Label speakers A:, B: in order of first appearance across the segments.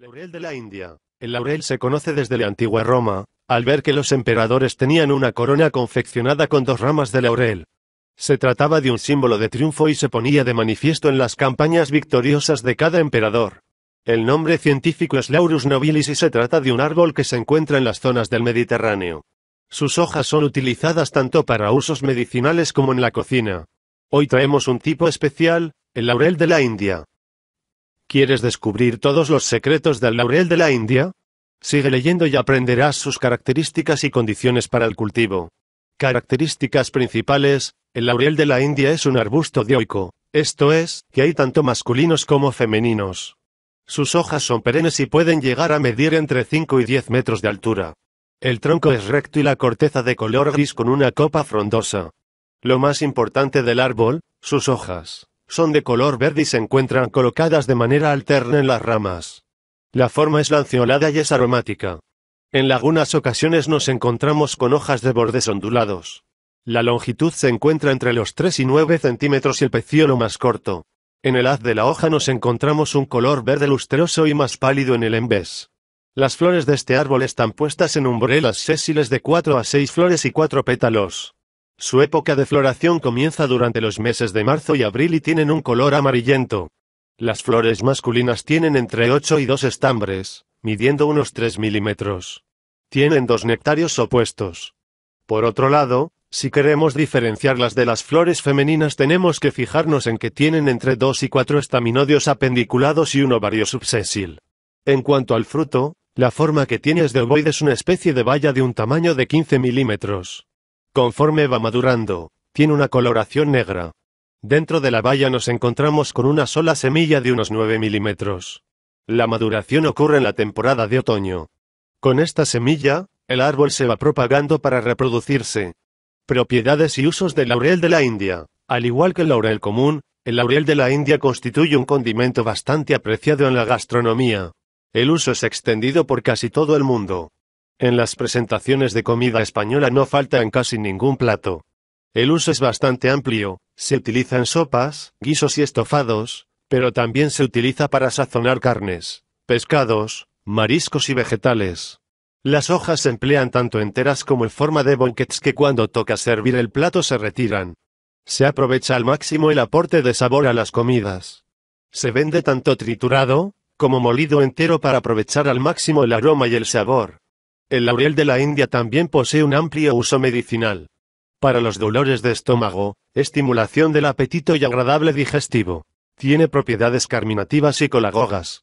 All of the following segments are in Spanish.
A: Laurel de la India. El laurel se conoce desde la antigua Roma, al ver que los emperadores tenían una corona confeccionada con dos ramas de laurel. Se trataba de un símbolo de triunfo y se ponía de manifiesto en las campañas victoriosas de cada emperador. El nombre científico es Laurus nobilis y se trata de un árbol que se encuentra en las zonas del Mediterráneo. Sus hojas son utilizadas tanto para usos medicinales como en la cocina. Hoy traemos un tipo especial, el laurel de la India. ¿Quieres descubrir todos los secretos del laurel de la India? Sigue leyendo y aprenderás sus características y condiciones para el cultivo. Características principales, el laurel de la India es un arbusto dioico, esto es, que hay tanto masculinos como femeninos. Sus hojas son perennes y pueden llegar a medir entre 5 y 10 metros de altura. El tronco es recto y la corteza de color gris con una copa frondosa. Lo más importante del árbol, sus hojas. Son de color verde y se encuentran colocadas de manera alterna en las ramas. La forma es lanceolada y es aromática. En algunas ocasiones nos encontramos con hojas de bordes ondulados. La longitud se encuentra entre los 3 y 9 centímetros y el pecíolo más corto. En el haz de la hoja nos encontramos un color verde lustroso y más pálido en el embés. Las flores de este árbol están puestas en umbrelas sésiles de 4 a 6 flores y 4 pétalos. Su época de floración comienza durante los meses de marzo y abril y tienen un color amarillento. Las flores masculinas tienen entre 8 y 2 estambres, midiendo unos 3 milímetros. Tienen dos nectarios opuestos. Por otro lado, si queremos diferenciarlas de las flores femeninas tenemos que fijarnos en que tienen entre 2 y 4 estaminodios apendiculados y un ovario subsésil. En cuanto al fruto, la forma que tiene es de es una especie de valla de un tamaño de 15 milímetros. Conforme va madurando, tiene una coloración negra. Dentro de la valla nos encontramos con una sola semilla de unos 9 milímetros. La maduración ocurre en la temporada de otoño. Con esta semilla, el árbol se va propagando para reproducirse. Propiedades y usos del laurel de la India. Al igual que el laurel común, el laurel de la India constituye un condimento bastante apreciado en la gastronomía. El uso es extendido por casi todo el mundo. En las presentaciones de comida española no falta en casi ningún plato. El uso es bastante amplio, se utiliza en sopas, guisos y estofados, pero también se utiliza para sazonar carnes, pescados, mariscos y vegetales. Las hojas se emplean tanto enteras como en forma de bonquets que cuando toca servir el plato se retiran. Se aprovecha al máximo el aporte de sabor a las comidas. Se vende tanto triturado, como molido entero para aprovechar al máximo el aroma y el sabor. El laurel de la India también posee un amplio uso medicinal. Para los dolores de estómago, estimulación del apetito y agradable digestivo. Tiene propiedades carminativas y colagogas.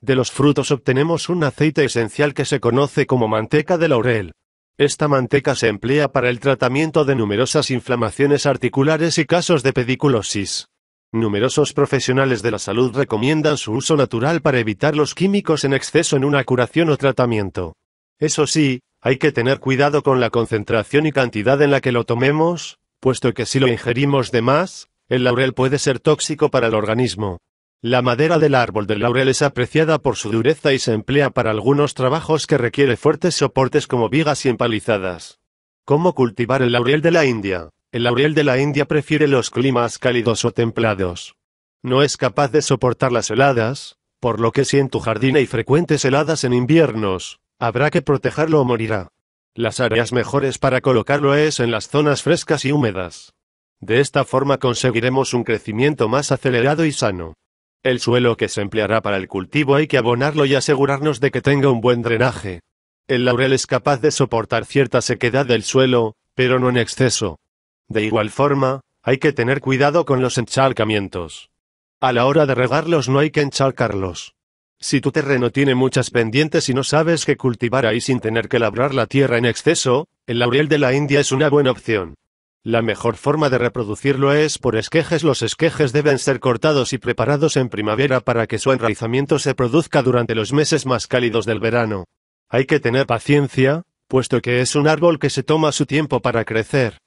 A: De los frutos obtenemos un aceite esencial que se conoce como manteca de laurel. Esta manteca se emplea para el tratamiento de numerosas inflamaciones articulares y casos de pediculosis. Numerosos profesionales de la salud recomiendan su uso natural para evitar los químicos en exceso en una curación o tratamiento. Eso sí, hay que tener cuidado con la concentración y cantidad en la que lo tomemos, puesto que si lo ingerimos de más, el laurel puede ser tóxico para el organismo. La madera del árbol del laurel es apreciada por su dureza y se emplea para algunos trabajos que requiere fuertes soportes como vigas y empalizadas. ¿Cómo cultivar el laurel de la India? El laurel de la India prefiere los climas cálidos o templados. No es capaz de soportar las heladas, por lo que si en tu jardín hay frecuentes heladas en inviernos, Habrá que protegerlo o morirá. Las áreas mejores para colocarlo es en las zonas frescas y húmedas. De esta forma conseguiremos un crecimiento más acelerado y sano. El suelo que se empleará para el cultivo hay que abonarlo y asegurarnos de que tenga un buen drenaje. El laurel es capaz de soportar cierta sequedad del suelo, pero no en exceso. De igual forma, hay que tener cuidado con los encharcamientos. A la hora de regarlos no hay que encharcarlos. Si tu terreno tiene muchas pendientes y no sabes qué cultivar ahí sin tener que labrar la tierra en exceso, el laurel de la India es una buena opción. La mejor forma de reproducirlo es por esquejes. Los esquejes deben ser cortados y preparados en primavera para que su enraizamiento se produzca durante los meses más cálidos del verano. Hay que tener paciencia, puesto que es un árbol que se toma su tiempo para crecer.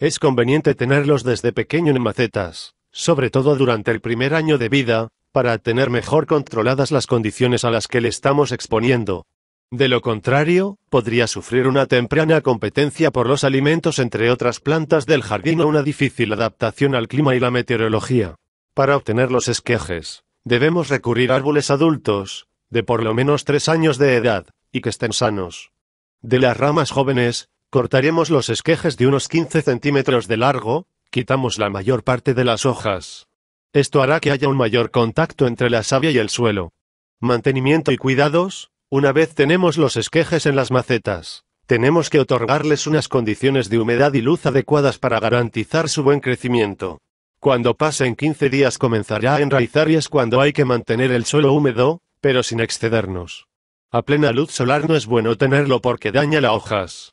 A: Es conveniente tenerlos desde pequeño en macetas, sobre todo durante el primer año de vida, para tener mejor controladas las condiciones a las que le estamos exponiendo. De lo contrario, podría sufrir una temprana competencia por los alimentos entre otras plantas del jardín o una difícil adaptación al clima y la meteorología. Para obtener los esquejes, debemos recurrir a árboles adultos, de por lo menos tres años de edad, y que estén sanos. De las ramas jóvenes, cortaremos los esquejes de unos 15 centímetros de largo, quitamos la mayor parte de las hojas, esto hará que haya un mayor contacto entre la savia y el suelo. Mantenimiento y cuidados. Una vez tenemos los esquejes en las macetas, tenemos que otorgarles unas condiciones de humedad y luz adecuadas para garantizar su buen crecimiento. Cuando pasen 15 días comenzará a enraizar y es cuando hay que mantener el suelo húmedo, pero sin excedernos. A plena luz solar no es bueno tenerlo porque daña las hojas.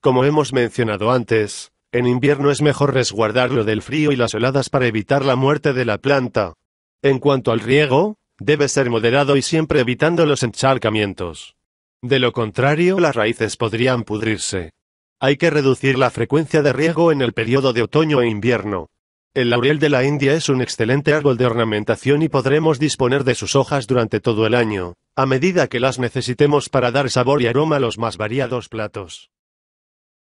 A: Como hemos mencionado antes, en invierno es mejor resguardarlo del frío y las heladas para evitar la muerte de la planta. En cuanto al riego, debe ser moderado y siempre evitando los encharcamientos. De lo contrario, las raíces podrían pudrirse. Hay que reducir la frecuencia de riego en el periodo de otoño e invierno. El laurel de la India es un excelente árbol de ornamentación y podremos disponer de sus hojas durante todo el año, a medida que las necesitemos para dar sabor y aroma a los más variados platos.